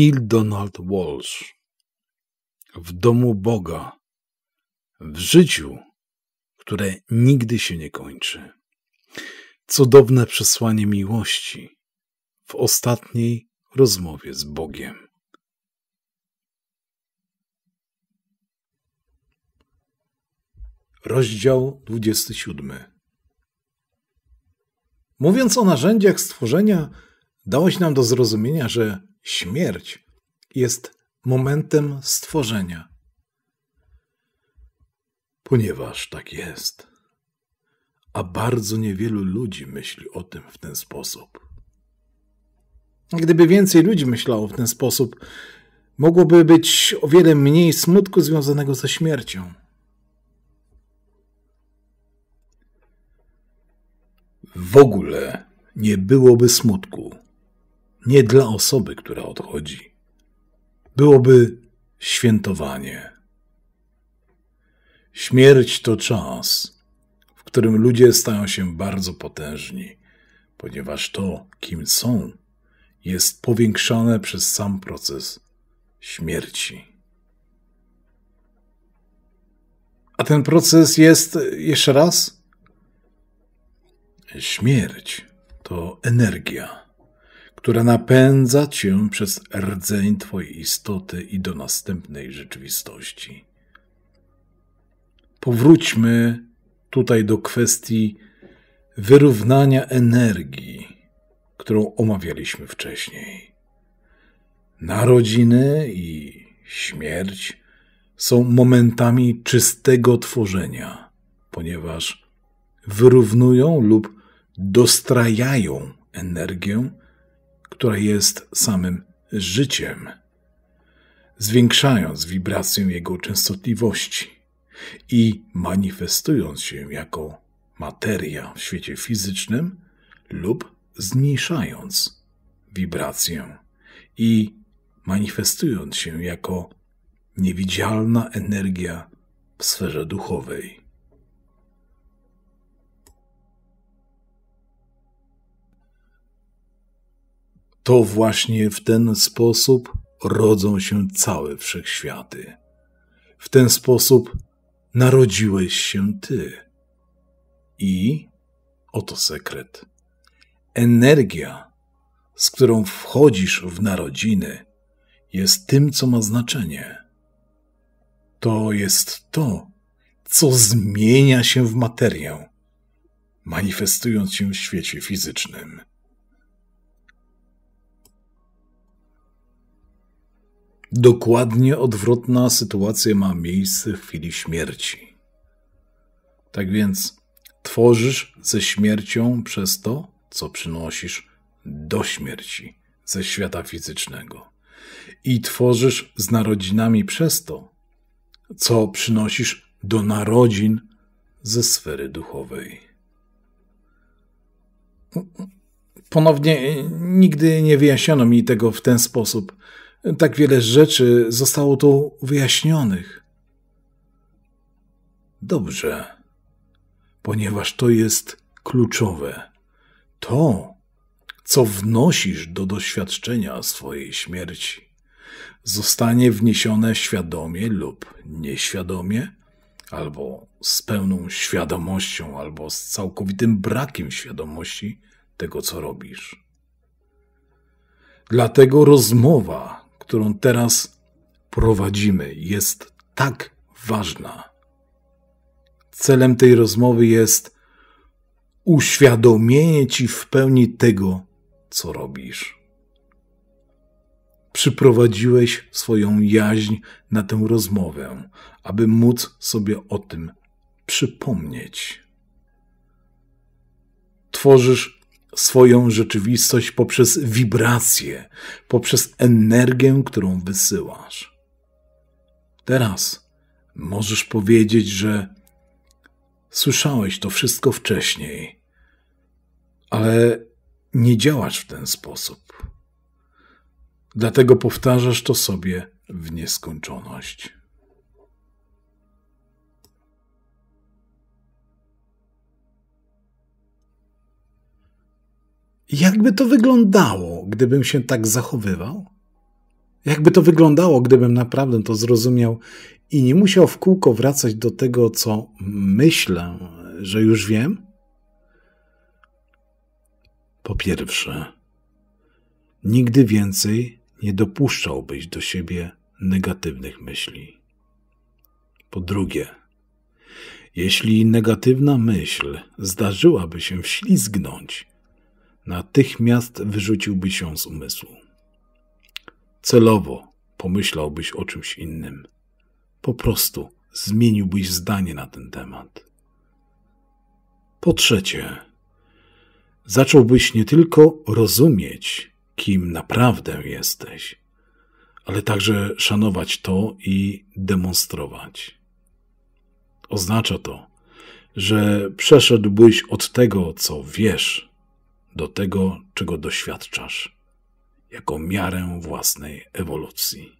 Neil Donald Walsh w domu Boga, w życiu, które nigdy się nie kończy. Cudowne przesłanie miłości w ostatniej rozmowie z Bogiem. Rozdział 27. Mówiąc o narzędziach stworzenia, dałeś nam do zrozumienia, że śmierć jest momentem stworzenia. Ponieważ tak jest, a bardzo niewielu ludzi myśli o tym w ten sposób. Gdyby więcej ludzi myślało w ten sposób, mogłoby być o wiele mniej smutku związanego ze śmiercią. W ogóle nie byłoby smutku nie dla osoby, która odchodzi. Byłoby świętowanie. Śmierć to czas, w którym ludzie stają się bardzo potężni, ponieważ to, kim są, jest powiększane przez sam proces śmierci. A ten proces jest, jeszcze raz, śmierć to energia która napędza cię przez rdzeń twojej istoty i do następnej rzeczywistości. Powróćmy tutaj do kwestii wyrównania energii, którą omawialiśmy wcześniej. Narodziny i śmierć są momentami czystego tworzenia, ponieważ wyrównują lub dostrajają energię która jest samym życiem, zwiększając wibrację jego częstotliwości i manifestując się jako materia w świecie fizycznym lub zmniejszając wibrację i manifestując się jako niewidzialna energia w sferze duchowej. To właśnie w ten sposób rodzą się całe wszechświaty. W ten sposób narodziłeś się ty. I oto sekret. Energia, z którą wchodzisz w narodziny, jest tym, co ma znaczenie. To jest to, co zmienia się w materię, manifestując się w świecie fizycznym. Dokładnie odwrotna sytuacja ma miejsce w chwili śmierci. Tak więc tworzysz ze śmiercią przez to, co przynosisz do śmierci ze świata fizycznego. I tworzysz z narodzinami przez to, co przynosisz do narodzin ze sfery duchowej. Ponownie nigdy nie wyjaśniono mi tego w ten sposób tak wiele rzeczy zostało tu wyjaśnionych. Dobrze, ponieważ to jest kluczowe. To, co wnosisz do doświadczenia swojej śmierci, zostanie wniesione świadomie lub nieświadomie, albo z pełną świadomością, albo z całkowitym brakiem świadomości tego, co robisz. Dlatego rozmowa którą teraz prowadzimy, jest tak ważna. Celem tej rozmowy jest uświadomienie ci w pełni tego, co robisz. Przyprowadziłeś swoją jaźń na tę rozmowę, aby móc sobie o tym przypomnieć. Tworzysz swoją rzeczywistość poprzez wibrację, poprzez energię, którą wysyłasz. Teraz możesz powiedzieć, że słyszałeś to wszystko wcześniej, ale nie działasz w ten sposób. Dlatego powtarzasz to sobie w nieskończoność. Jakby to wyglądało, gdybym się tak zachowywał? Jakby to wyglądało, gdybym naprawdę to zrozumiał i nie musiał w kółko wracać do tego, co myślę, że już wiem? Po pierwsze, nigdy więcej nie dopuszczałbyś do siebie negatywnych myśli. Po drugie, jeśli negatywna myśl zdarzyłaby się wślizgnąć natychmiast wyrzuciłbyś ją z umysłu. Celowo pomyślałbyś o czymś innym. Po prostu zmieniłbyś zdanie na ten temat. Po trzecie, zacząłbyś nie tylko rozumieć, kim naprawdę jesteś, ale także szanować to i demonstrować. Oznacza to, że przeszedłbyś od tego, co wiesz, do tego, czego doświadczasz, jako miarę własnej ewolucji.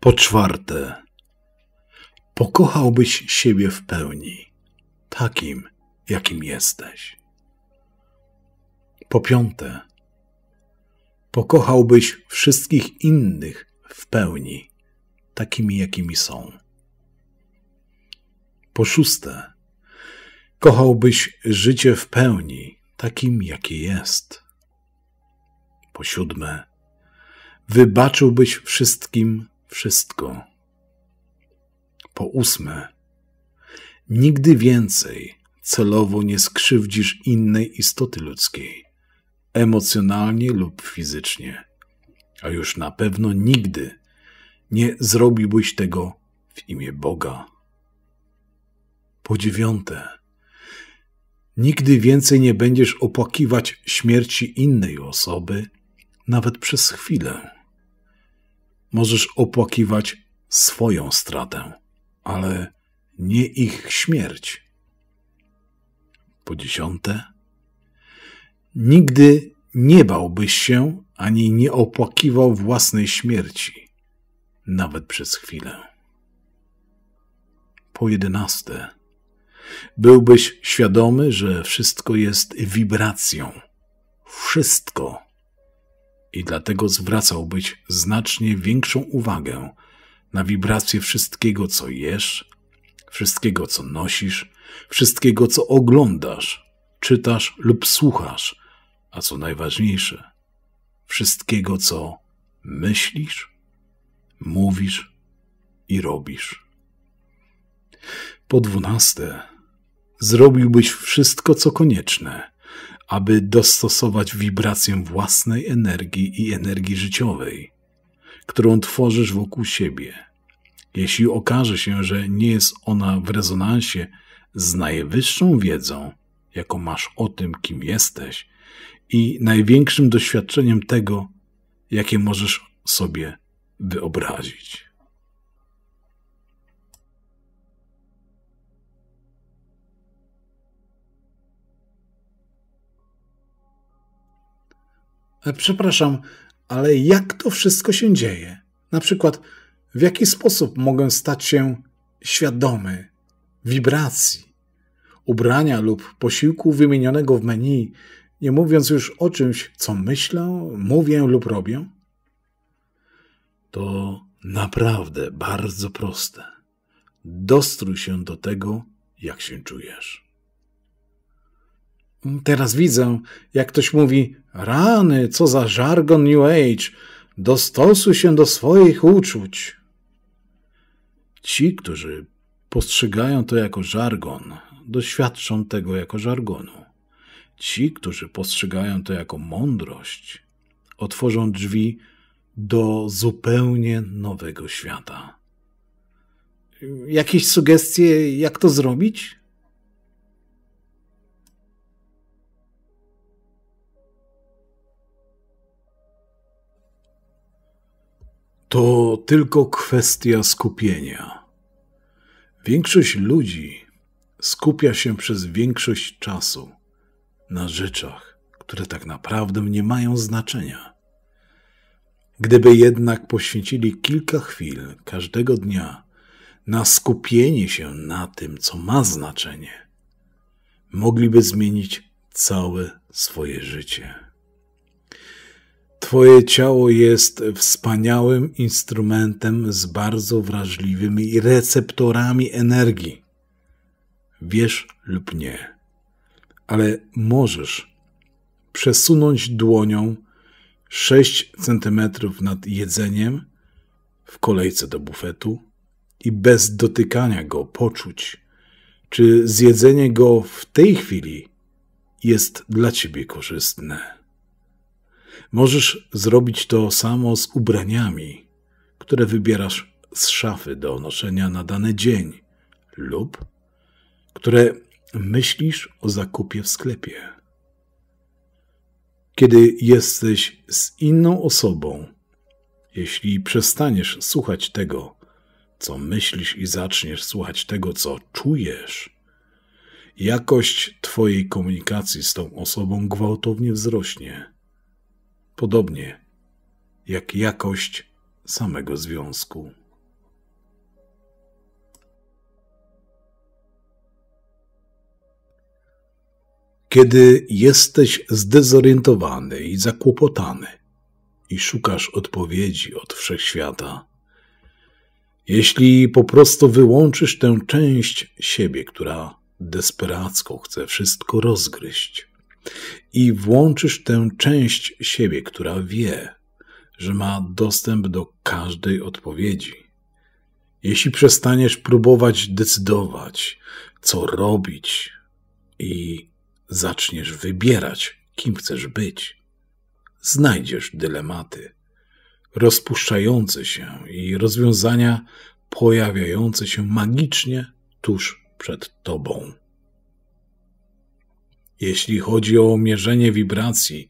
Po czwarte, pokochałbyś siebie w pełni, takim, jakim jesteś. Po piąte, pokochałbyś wszystkich innych w pełni, takimi, jakimi są. Po szóste, kochałbyś życie w pełni, takim, jakie jest. Po siódme, wybaczyłbyś wszystkim wszystko. Po ósme, nigdy więcej celowo nie skrzywdzisz innej istoty ludzkiej, emocjonalnie lub fizycznie, a już na pewno nigdy nie zrobiłbyś tego w imię Boga. Po dziewiąte, nigdy więcej nie będziesz opłakiwać śmierci innej osoby, nawet przez chwilę. Możesz opłakiwać swoją stratę, ale nie ich śmierć. Po dziesiąte, nigdy nie bałbyś się ani nie opłakiwał własnej śmierci nawet przez chwilę. Po jedenaste, byłbyś świadomy, że wszystko jest wibracją. Wszystko. I dlatego zwracałbyś znacznie większą uwagę na wibrację wszystkiego, co jesz, wszystkiego, co nosisz, wszystkiego, co oglądasz, czytasz lub słuchasz, a co najważniejsze, wszystkiego, co myślisz mówisz i robisz. Po dwunaste, zrobiłbyś wszystko, co konieczne, aby dostosować wibrację własnej energii i energii życiowej, którą tworzysz wokół siebie. Jeśli okaże się, że nie jest ona w rezonansie z najwyższą wiedzą, jaką masz o tym, kim jesteś, i największym doświadczeniem tego, jakie możesz sobie wyobrazić. E, przepraszam, ale jak to wszystko się dzieje? Na przykład, w jaki sposób mogę stać się świadomy wibracji ubrania lub posiłku wymienionego w menu, nie mówiąc już o czymś, co myślę, mówię lub robię? to naprawdę bardzo proste. Dostrój się do tego, jak się czujesz. Teraz widzę, jak ktoś mówi: Rany, co za żargon New Age, dostosuj się do swoich uczuć. Ci, którzy postrzegają to jako żargon, doświadczą tego jako żargonu. Ci, którzy postrzegają to jako mądrość, otworzą drzwi do zupełnie nowego świata. Jakieś sugestie, jak to zrobić? To tylko kwestia skupienia. Większość ludzi skupia się przez większość czasu na rzeczach, które tak naprawdę nie mają znaczenia. Gdyby jednak poświęcili kilka chwil każdego dnia na skupienie się na tym, co ma znaczenie, mogliby zmienić całe swoje życie. Twoje ciało jest wspaniałym instrumentem z bardzo wrażliwymi receptorami energii. Wiesz lub nie, ale możesz przesunąć dłonią 6 cm nad jedzeniem w kolejce do bufetu i bez dotykania go poczuć, czy zjedzenie go w tej chwili jest dla ciebie korzystne. Możesz zrobić to samo z ubraniami, które wybierasz z szafy do noszenia na dany dzień lub które myślisz o zakupie w sklepie kiedy jesteś z inną osobą, jeśli przestaniesz słuchać tego, co myślisz i zaczniesz słuchać tego, co czujesz, jakość Twojej komunikacji z tą osobą gwałtownie wzrośnie. Podobnie jak jakość samego związku. Kiedy jesteś zdezorientowany i zakłopotany i szukasz odpowiedzi od wszechświata, jeśli po prostu wyłączysz tę część siebie, która desperacko chce wszystko rozgryźć, i włączysz tę część siebie, która wie, że ma dostęp do każdej odpowiedzi. Jeśli przestaniesz próbować decydować, co robić i zaczniesz wybierać, kim chcesz być, znajdziesz dylematy rozpuszczające się i rozwiązania pojawiające się magicznie tuż przed tobą. Jeśli chodzi o mierzenie wibracji,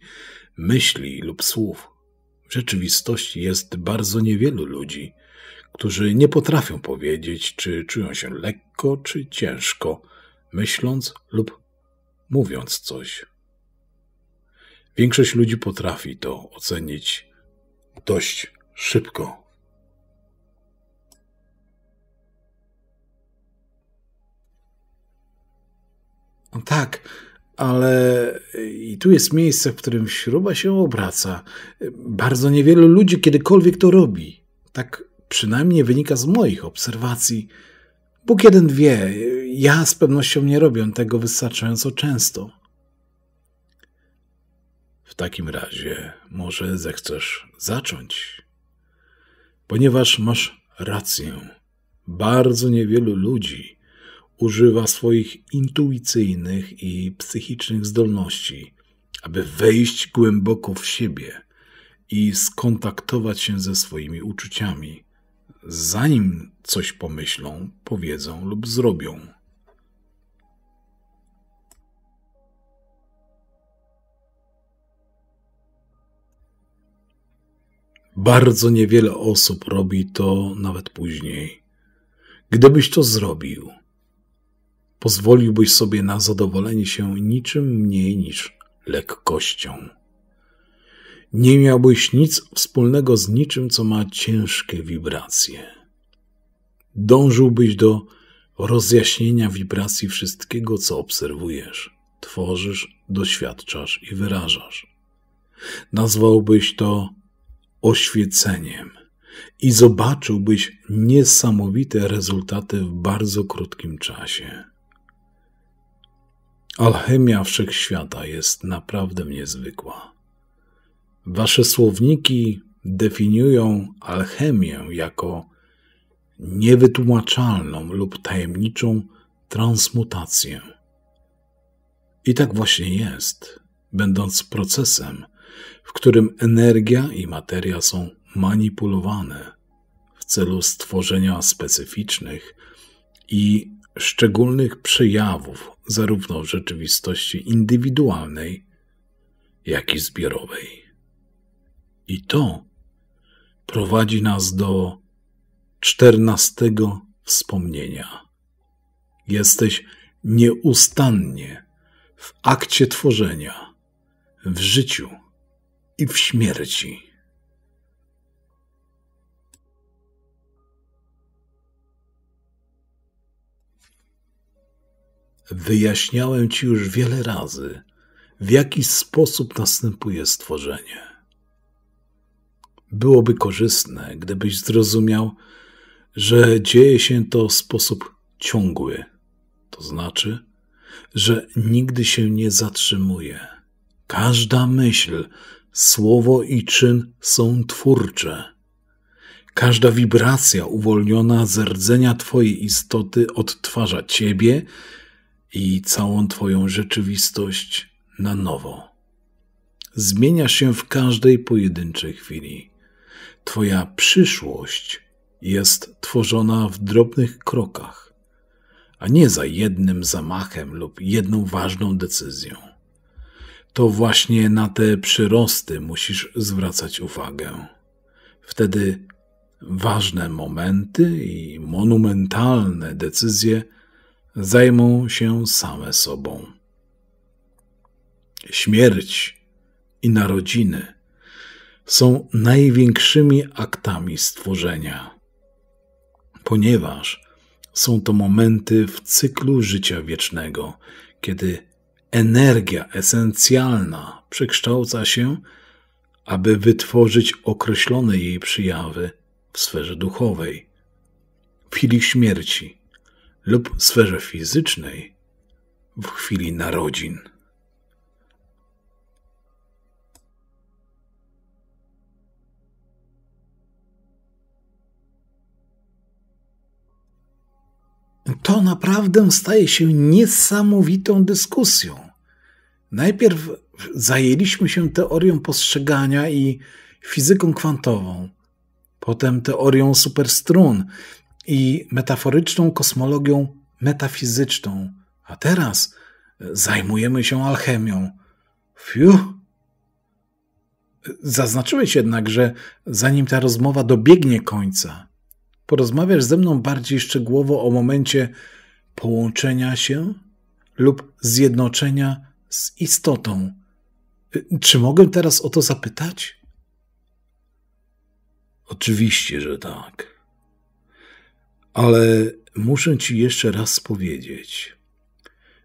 myśli lub słów, w rzeczywistości jest bardzo niewielu ludzi, którzy nie potrafią powiedzieć, czy czują się lekko czy ciężko, myśląc lub mówiąc coś. Większość ludzi potrafi to ocenić dość szybko. No tak, ale i tu jest miejsce, w którym śruba się obraca. Bardzo niewielu ludzi kiedykolwiek to robi. Tak przynajmniej wynika z moich obserwacji. Bóg jeden wie, ja z pewnością nie robię tego wystarczająco często. W takim razie może zechcesz zacząć, ponieważ masz rację. Bardzo niewielu ludzi używa swoich intuicyjnych i psychicznych zdolności, aby wejść głęboko w siebie i skontaktować się ze swoimi uczuciami zanim coś pomyślą, powiedzą lub zrobią. Bardzo niewiele osób robi to nawet później. Gdybyś to zrobił, pozwoliłbyś sobie na zadowolenie się niczym mniej niż lekkością nie miałbyś nic wspólnego z niczym, co ma ciężkie wibracje. Dążyłbyś do rozjaśnienia wibracji wszystkiego, co obserwujesz, tworzysz, doświadczasz i wyrażasz. Nazwałbyś to oświeceniem i zobaczyłbyś niesamowite rezultaty w bardzo krótkim czasie. Alchemia wszechświata jest naprawdę niezwykła. Wasze słowniki definiują alchemię jako niewytłumaczalną lub tajemniczą transmutację. I tak właśnie jest, będąc procesem, w którym energia i materia są manipulowane w celu stworzenia specyficznych i szczególnych przejawów zarówno w rzeczywistości indywidualnej, jak i zbiorowej. I to prowadzi nas do czternastego wspomnienia. Jesteś nieustannie w akcie tworzenia, w życiu i w śmierci. Wyjaśniałem Ci już wiele razy, w jaki sposób następuje stworzenie byłoby korzystne, gdybyś zrozumiał, że dzieje się to w sposób ciągły. To znaczy, że nigdy się nie zatrzymuje. Każda myśl, słowo i czyn są twórcze. Każda wibracja uwolniona z rdzenia Twojej istoty odtwarza Ciebie i całą Twoją rzeczywistość na nowo. Zmienia się w każdej pojedynczej chwili. Twoja przyszłość jest tworzona w drobnych krokach, a nie za jednym zamachem lub jedną ważną decyzją. To właśnie na te przyrosty musisz zwracać uwagę. Wtedy ważne momenty i monumentalne decyzje zajmą się same sobą. Śmierć i narodziny są największymi aktami stworzenia, ponieważ są to momenty w cyklu życia wiecznego, kiedy energia esencjalna przekształca się, aby wytworzyć określone jej przyjawy w sferze duchowej. W chwili śmierci lub sferze fizycznej, w chwili narodzin. to naprawdę staje się niesamowitą dyskusją. Najpierw zajęliśmy się teorią postrzegania i fizyką kwantową, potem teorią superstrun i metaforyczną kosmologią metafizyczną, a teraz zajmujemy się alchemią. Fiu! Zaznaczyłeś jednak, że zanim ta rozmowa dobiegnie końca, porozmawiasz ze mną bardziej szczegółowo o momencie połączenia się lub zjednoczenia z istotą. Y, czy mogę teraz o to zapytać? Oczywiście, że tak. Ale muszę ci jeszcze raz powiedzieć,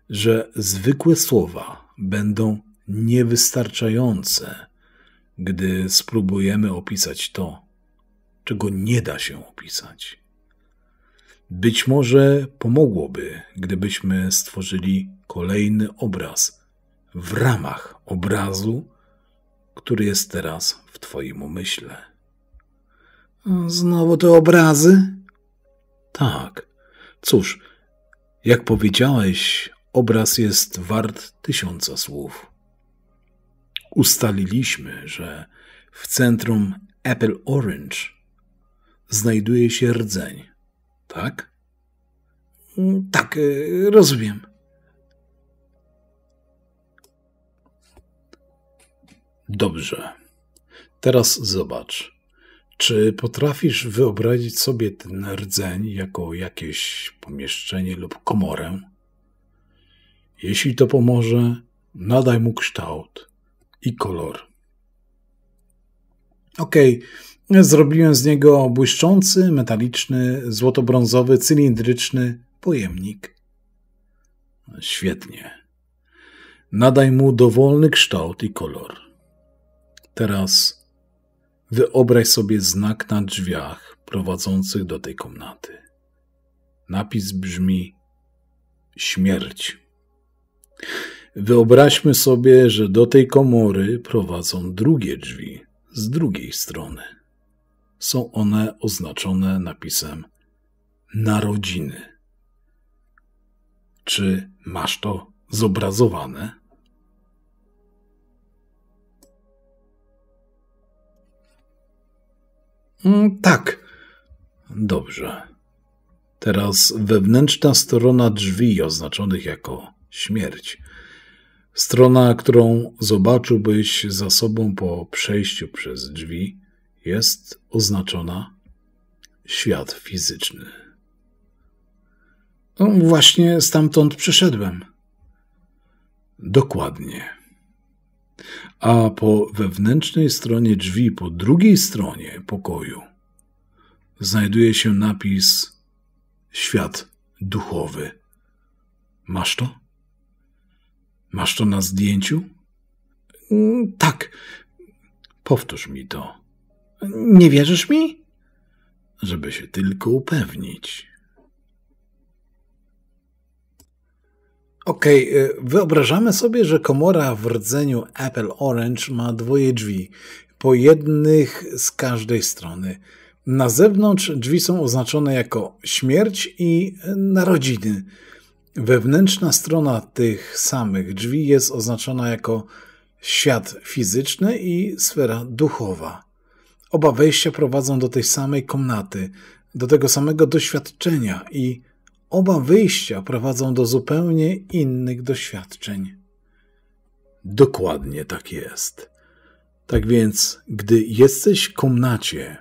że zwykłe słowa będą niewystarczające, gdy spróbujemy opisać to, czego nie da się opisać. Być może pomogłoby, gdybyśmy stworzyli kolejny obraz w ramach obrazu, który jest teraz w Twoim umyśle. Znowu te obrazy? Tak. Cóż, jak powiedziałeś, obraz jest wart tysiąca słów. Ustaliliśmy, że w centrum Apple Orange znajduje się rdzeń. Tak? Mm, tak, e, rozumiem. Dobrze. Teraz zobacz. Czy potrafisz wyobrazić sobie ten rdzeń jako jakieś pomieszczenie lub komorę? Jeśli to pomoże, nadaj mu kształt i kolor. Okej. Okay Zrobiłem z niego błyszczący, metaliczny, złotobrązowy, cylindryczny pojemnik. Świetnie. Nadaj mu dowolny kształt i kolor. Teraz wyobraź sobie znak na drzwiach prowadzących do tej komnaty. Napis brzmi śmierć. Wyobraźmy sobie, że do tej komory prowadzą drugie drzwi z drugiej strony są one oznaczone napisem narodziny. Czy masz to zobrazowane? Mm, tak. Dobrze. Teraz wewnętrzna strona drzwi oznaczonych jako śmierć. Strona, którą zobaczyłbyś za sobą po przejściu przez drzwi jest oznaczona świat fizyczny. No, właśnie stamtąd przyszedłem. Dokładnie. A po wewnętrznej stronie drzwi, po drugiej stronie pokoju, znajduje się napis Świat duchowy. Masz to? Masz to na zdjęciu? Mm, tak. Powtórz mi to. Nie wierzysz mi? Żeby się tylko upewnić. Okej, okay, wyobrażamy sobie, że komora w rdzeniu Apple Orange ma dwoje drzwi, po jednych z każdej strony. Na zewnątrz drzwi są oznaczone jako śmierć i narodziny. Wewnętrzna strona tych samych drzwi jest oznaczona jako świat fizyczny i sfera duchowa. Oba wejścia prowadzą do tej samej komnaty, do tego samego doświadczenia i oba wyjścia prowadzą do zupełnie innych doświadczeń. Dokładnie tak jest. Tak więc, gdy jesteś w komnacie,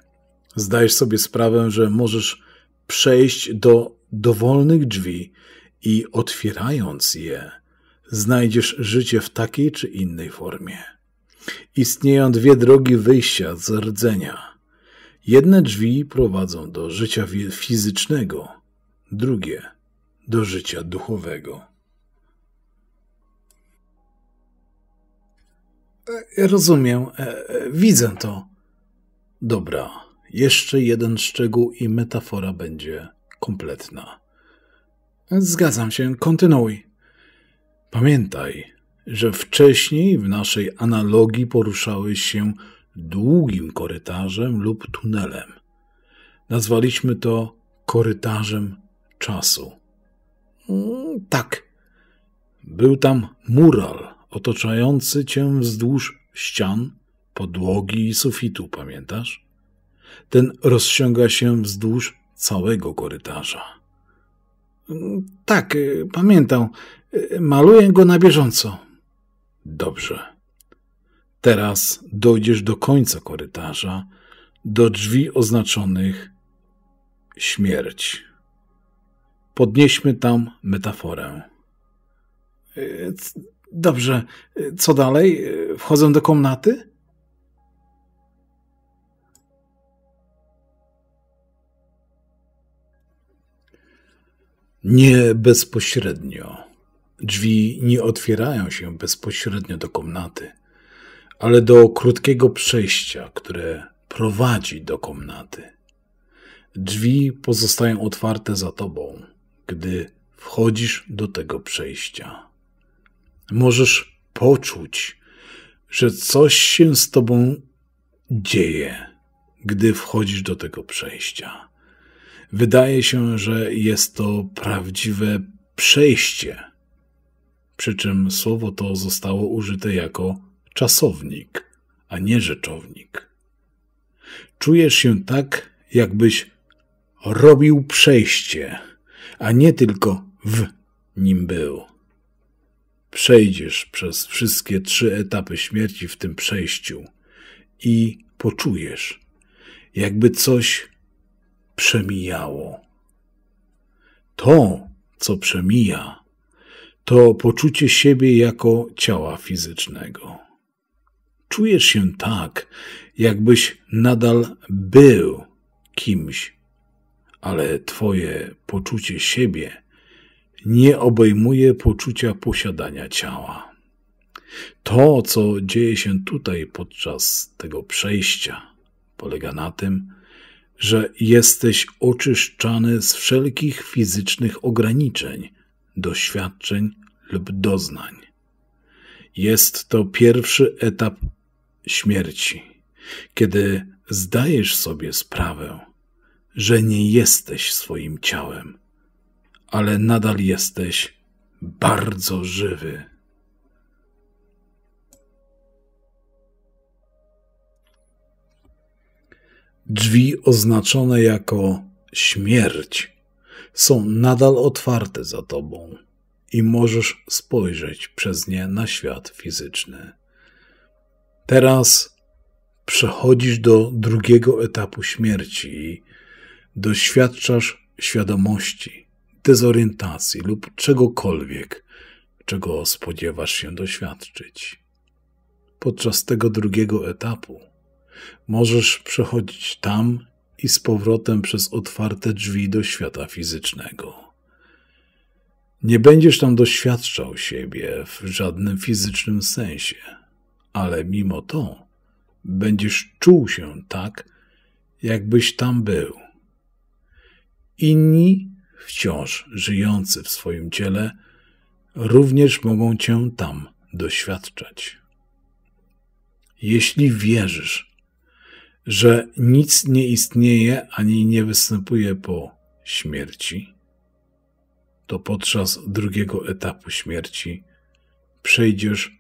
zdajesz sobie sprawę, że możesz przejść do dowolnych drzwi i otwierając je, znajdziesz życie w takiej czy innej formie. Istnieją dwie drogi wyjścia z rdzenia. Jedne drzwi prowadzą do życia fizycznego, drugie do życia duchowego. E, rozumiem, e, e, widzę to. Dobra, jeszcze jeden szczegół i metafora będzie kompletna. Zgadzam się, kontynuuj. Pamiętaj, że wcześniej w naszej analogii poruszałeś się długim korytarzem lub tunelem. Nazwaliśmy to korytarzem czasu. Mm, tak. Był tam mural otaczający cię wzdłuż ścian, podłogi i sufitu, pamiętasz? Ten rozciąga się wzdłuż całego korytarza. Mm, tak, y, pamiętam. Y, maluję go na bieżąco. Dobrze. Teraz dojdziesz do końca korytarza, do drzwi oznaczonych śmierć. Podnieśmy tam metaforę. E, dobrze, e, co dalej? E, wchodzę do komnaty? Nie bezpośrednio Drzwi nie otwierają się bezpośrednio do komnaty, ale do krótkiego przejścia, które prowadzi do komnaty. Drzwi pozostają otwarte za tobą, gdy wchodzisz do tego przejścia. Możesz poczuć, że coś się z tobą dzieje, gdy wchodzisz do tego przejścia. Wydaje się, że jest to prawdziwe przejście przy czym słowo to zostało użyte jako czasownik, a nie rzeczownik. Czujesz się tak, jakbyś robił przejście, a nie tylko w nim był. Przejdziesz przez wszystkie trzy etapy śmierci w tym przejściu i poczujesz, jakby coś przemijało. To, co przemija, to poczucie siebie jako ciała fizycznego. Czujesz się tak, jakbyś nadal był kimś, ale Twoje poczucie siebie nie obejmuje poczucia posiadania ciała. To, co dzieje się tutaj podczas tego przejścia, polega na tym, że jesteś oczyszczany z wszelkich fizycznych ograniczeń doświadczeń lub doznań. Jest to pierwszy etap śmierci, kiedy zdajesz sobie sprawę, że nie jesteś swoim ciałem, ale nadal jesteś bardzo żywy. Drzwi oznaczone jako śmierć są nadal otwarte za tobą i możesz spojrzeć przez nie na świat fizyczny. Teraz przechodzisz do drugiego etapu śmierci i doświadczasz świadomości, dezorientacji lub czegokolwiek, czego spodziewasz się doświadczyć. Podczas tego drugiego etapu możesz przechodzić tam, i z powrotem przez otwarte drzwi do świata fizycznego. Nie będziesz tam doświadczał siebie w żadnym fizycznym sensie, ale mimo to będziesz czuł się tak, jakbyś tam był. Inni, wciąż żyjący w swoim ciele, również mogą cię tam doświadczać. Jeśli wierzysz, że nic nie istnieje ani nie występuje po śmierci, to podczas drugiego etapu śmierci przejdziesz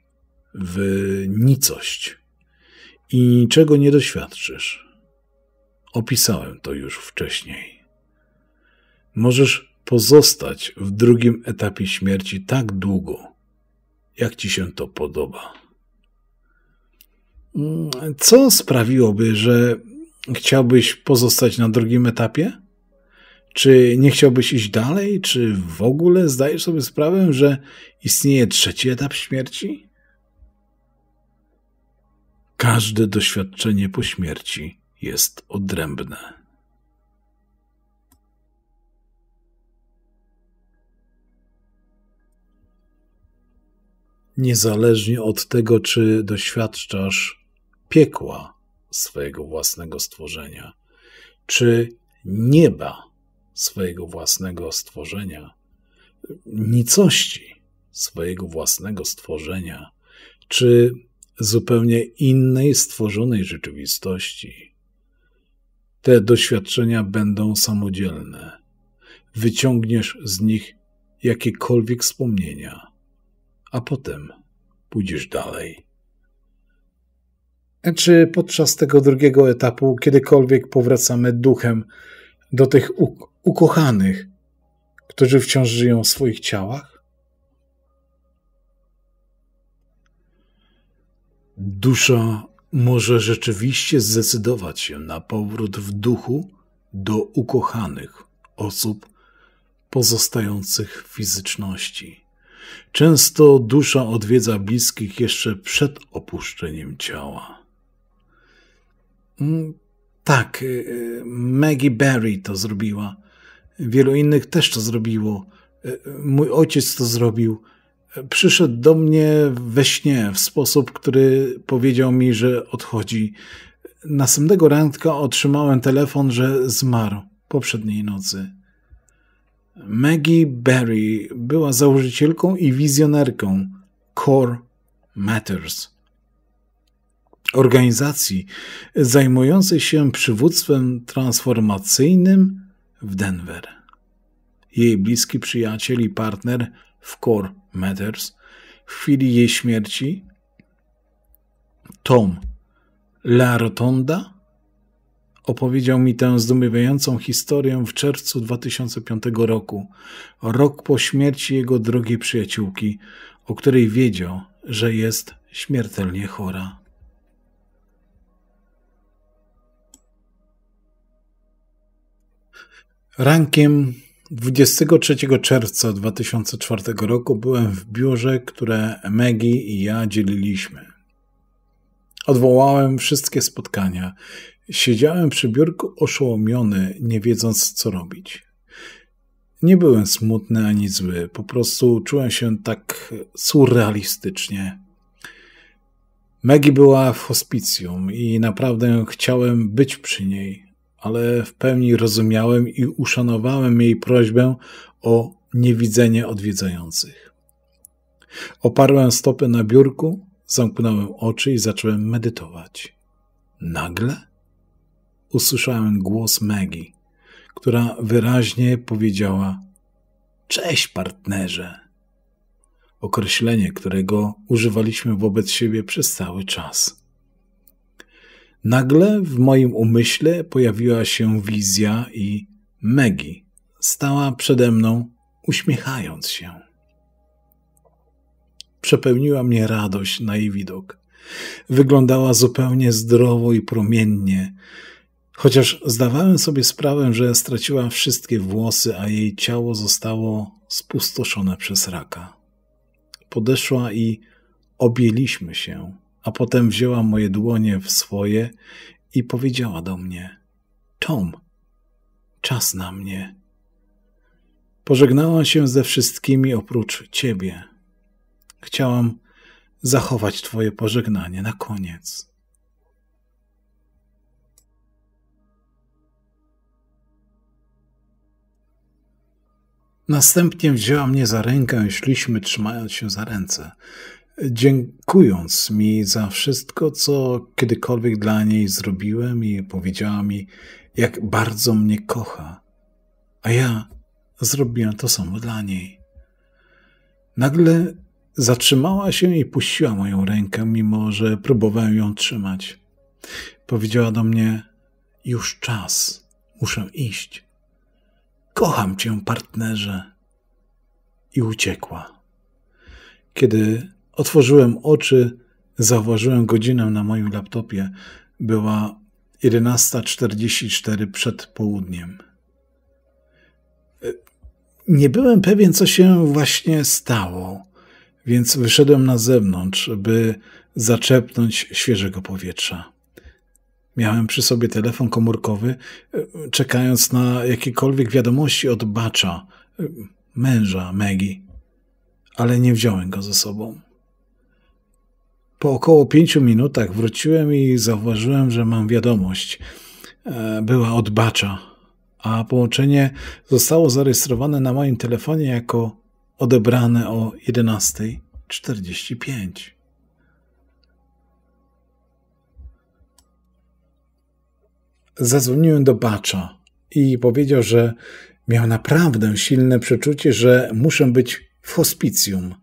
w nicość i niczego nie doświadczysz. Opisałem to już wcześniej. Możesz pozostać w drugim etapie śmierci tak długo, jak ci się to podoba. Co sprawiłoby, że chciałbyś pozostać na drugim etapie? Czy nie chciałbyś iść dalej? Czy w ogóle zdajesz sobie sprawę, że istnieje trzeci etap śmierci? Każde doświadczenie po śmierci jest odrębne. Niezależnie od tego, czy doświadczasz piekła swojego własnego stworzenia, czy nieba swojego własnego stworzenia, nicości swojego własnego stworzenia, czy zupełnie innej stworzonej rzeczywistości. Te doświadczenia będą samodzielne. Wyciągniesz z nich jakiekolwiek wspomnienia, a potem pójdziesz dalej czy podczas tego drugiego etapu kiedykolwiek powracamy duchem do tych ukochanych, którzy wciąż żyją w swoich ciałach? Dusza może rzeczywiście zdecydować się na powrót w duchu do ukochanych osób pozostających w fizyczności. Często dusza odwiedza bliskich jeszcze przed opuszczeniem ciała. Mm, tak, y, y, Maggie Berry to zrobiła. Wielu innych też to zrobiło. Y, mój ojciec to zrobił. Przyszedł do mnie we śnie w sposób, który powiedział mi, że odchodzi. Następnego ranka otrzymałem telefon, że zmarł poprzedniej nocy. Maggie Berry była założycielką i wizjonerką Core Matters organizacji zajmującej się przywództwem transformacyjnym w Denver. Jej bliski przyjaciel i partner w Core Matters w chwili jej śmierci Tom La Rotonda opowiedział mi tę zdumiewającą historię w czerwcu 2005 roku, rok po śmierci jego drogiej przyjaciółki, o której wiedział, że jest śmiertelnie chora. Rankiem 23 czerwca 2004 roku byłem w biurze, które Megi i ja dzieliliśmy. Odwołałem wszystkie spotkania. Siedziałem przy biurku oszołomiony, nie wiedząc co robić. Nie byłem smutny ani zły, po prostu czułem się tak surrealistycznie. Megi była w hospicjum i naprawdę chciałem być przy niej, ale w pełni rozumiałem i uszanowałem jej prośbę o niewidzenie odwiedzających. Oparłem stopę na biurku, zamknąłem oczy i zacząłem medytować. Nagle usłyszałem głos Megi, która wyraźnie powiedziała: Cześć, partnerze. Określenie, którego używaliśmy wobec siebie przez cały czas. Nagle w moim umyśle pojawiła się wizja i Megi stała przede mną, uśmiechając się. Przepełniła mnie radość na jej widok. Wyglądała zupełnie zdrowo i promiennie, chociaż zdawałem sobie sprawę, że straciła wszystkie włosy, a jej ciało zostało spustoszone przez raka. Podeszła i objęliśmy się a potem wzięła moje dłonie w swoje i powiedziała do mnie: Tom, czas na mnie. Pożegnałam się ze wszystkimi oprócz ciebie. Chciałam zachować Twoje pożegnanie na koniec. Następnie wzięła mnie za rękę i szliśmy, trzymając się za ręce dziękując mi za wszystko, co kiedykolwiek dla niej zrobiłem i powiedziała mi, jak bardzo mnie kocha. A ja zrobiłem to samo dla niej. Nagle zatrzymała się i puściła moją rękę, mimo że próbowałem ją trzymać. Powiedziała do mnie: Już czas, muszę iść. Kocham cię, partnerze. I uciekła. Kiedy Otworzyłem oczy, zauważyłem godzinę na moim laptopie. Była 11.44 przed południem. E, nie byłem pewien, co się właśnie stało, więc wyszedłem na zewnątrz, by zaczepnąć świeżego powietrza. Miałem przy sobie telefon komórkowy, e, czekając na jakiekolwiek wiadomości od Bacza, e, męża Megi, ale nie wziąłem go ze sobą. Po około pięciu minutach wróciłem i zauważyłem, że mam wiadomość. E, była od Bacza, a połączenie zostało zarejestrowane na moim telefonie jako odebrane o 11.45. Zadzwoniłem do Bacza i powiedział, że miał naprawdę silne przeczucie, że muszę być w hospicjum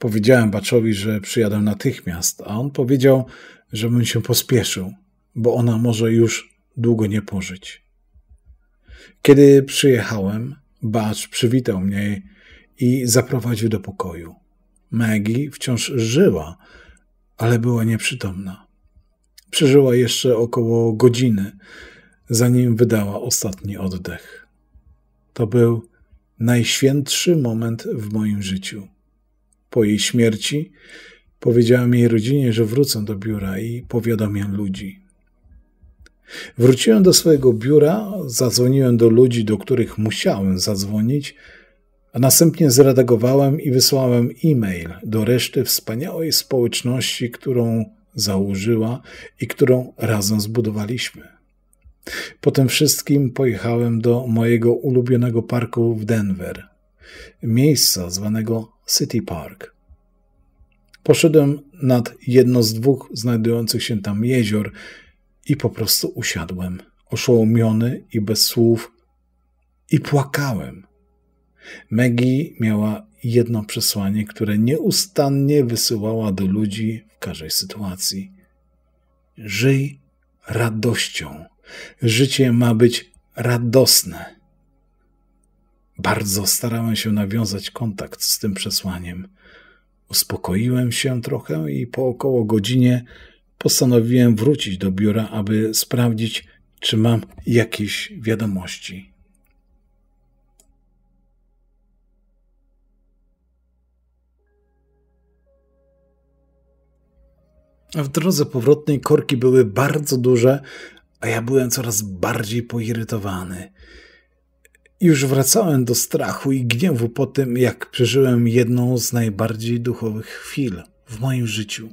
Powiedziałem Baczowi, że przyjadę natychmiast, a on powiedział, żebym się pospieszył, bo ona może już długo nie pożyć. Kiedy przyjechałem, Bacz przywitał mnie i zaprowadził do pokoju. Maggie wciąż żyła, ale była nieprzytomna. Przeżyła jeszcze około godziny, zanim wydała ostatni oddech. To był najświętszy moment w moim życiu. Po jej śmierci powiedziałem jej rodzinie, że wrócę do biura i powiadamiam ludzi. Wróciłem do swojego biura, zadzwoniłem do ludzi, do których musiałem zadzwonić, a następnie zredagowałem i wysłałem e-mail do reszty wspaniałej społeczności, którą założyła i którą razem zbudowaliśmy. Po tym wszystkim pojechałem do mojego ulubionego parku w Denver, miejsca zwanego City Park. Poszedłem nad jedno z dwóch znajdujących się tam jezior i po prostu usiadłem, oszołomiony i bez słów, i płakałem. Maggie miała jedno przesłanie, które nieustannie wysyłała do ludzi w każdej sytuacji. Żyj radością. Życie ma być radosne. Bardzo starałem się nawiązać kontakt z tym przesłaniem. Uspokoiłem się trochę i po około godzinie postanowiłem wrócić do biura, aby sprawdzić, czy mam jakieś wiadomości. W drodze powrotnej korki były bardzo duże, a ja byłem coraz bardziej poirytowany. Już wracałem do strachu i gniewu po tym, jak przeżyłem jedną z najbardziej duchowych chwil w moim życiu.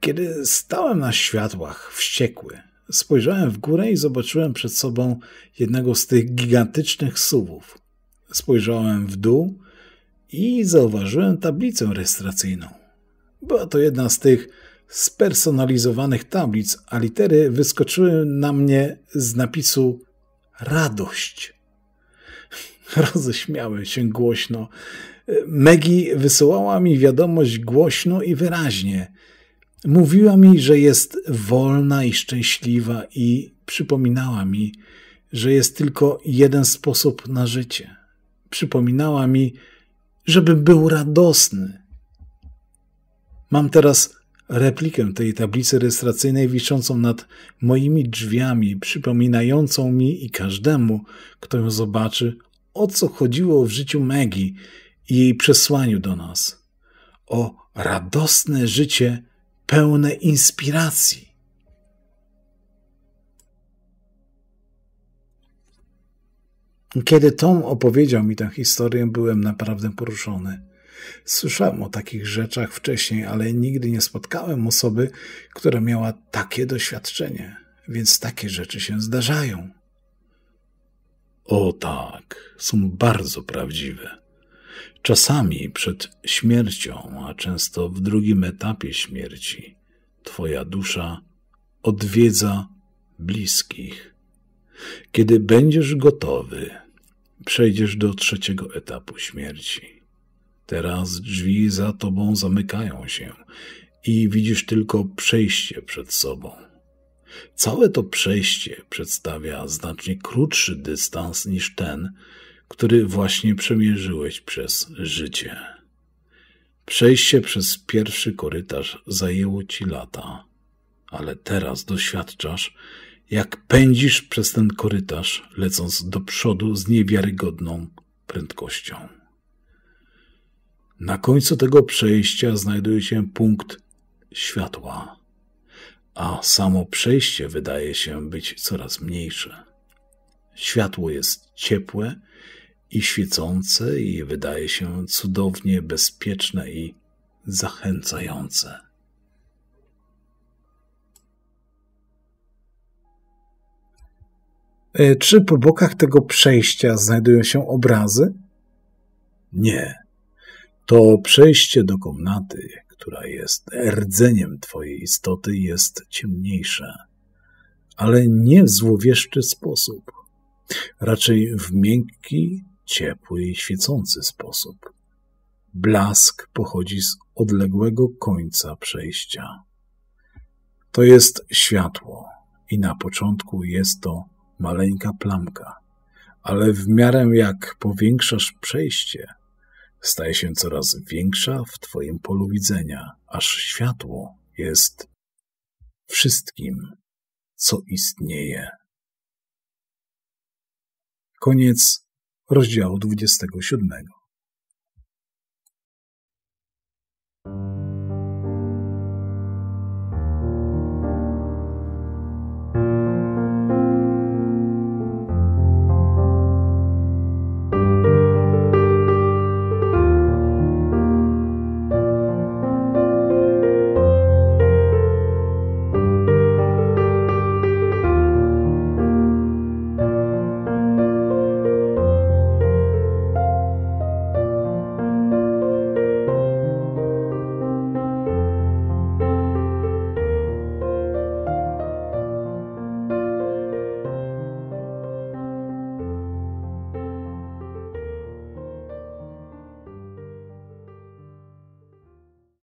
Kiedy stałem na światłach, wściekły, spojrzałem w górę i zobaczyłem przed sobą jednego z tych gigantycznych suwów. Spojrzałem w dół i zauważyłem tablicę rejestracyjną. Była to jedna z tych spersonalizowanych tablic, a litery wyskoczyły na mnie z napisu radość. Roześmiałem się głośno. Megi wysyłała mi wiadomość głośno i wyraźnie. Mówiła mi, że jest wolna i szczęśliwa i przypominała mi, że jest tylko jeden sposób na życie. Przypominała mi, żeby był radosny. Mam teraz replikę tej tablicy rejestracyjnej wiszącą nad moimi drzwiami, przypominającą mi i każdemu, kto ją zobaczy, o co chodziło w życiu Megi i jej przesłaniu do nas. O radosne życie pełne inspiracji. Kiedy Tom opowiedział mi tę historię, byłem naprawdę poruszony. Słyszałem o takich rzeczach wcześniej, ale nigdy nie spotkałem osoby, która miała takie doświadczenie, więc takie rzeczy się zdarzają. O tak, są bardzo prawdziwe. Czasami przed śmiercią, a często w drugim etapie śmierci, Twoja dusza odwiedza bliskich. Kiedy będziesz gotowy, przejdziesz do trzeciego etapu śmierci. Teraz drzwi za tobą zamykają się i widzisz tylko przejście przed sobą. Całe to przejście przedstawia znacznie krótszy dystans niż ten, który właśnie przemierzyłeś przez życie. Przejście przez pierwszy korytarz zajęło ci lata, ale teraz doświadczasz, jak pędzisz przez ten korytarz, lecąc do przodu z niewiarygodną prędkością. Na końcu tego przejścia znajduje się punkt światła a samo przejście wydaje się być coraz mniejsze. Światło jest ciepłe i świecące i wydaje się cudownie bezpieczne i zachęcające. E, czy po bokach tego przejścia znajdują się obrazy? Nie. To przejście do komnaty, która jest rdzeniem Twojej istoty, jest ciemniejsza, ale nie w złowieszczy sposób, raczej w miękki, ciepły i świecący sposób. Blask pochodzi z odległego końca przejścia. To jest światło i na początku jest to maleńka plamka, ale w miarę jak powiększasz przejście – staje się coraz większa w Twoim polu widzenia, aż światło jest wszystkim, co istnieje. Koniec rozdziału 27.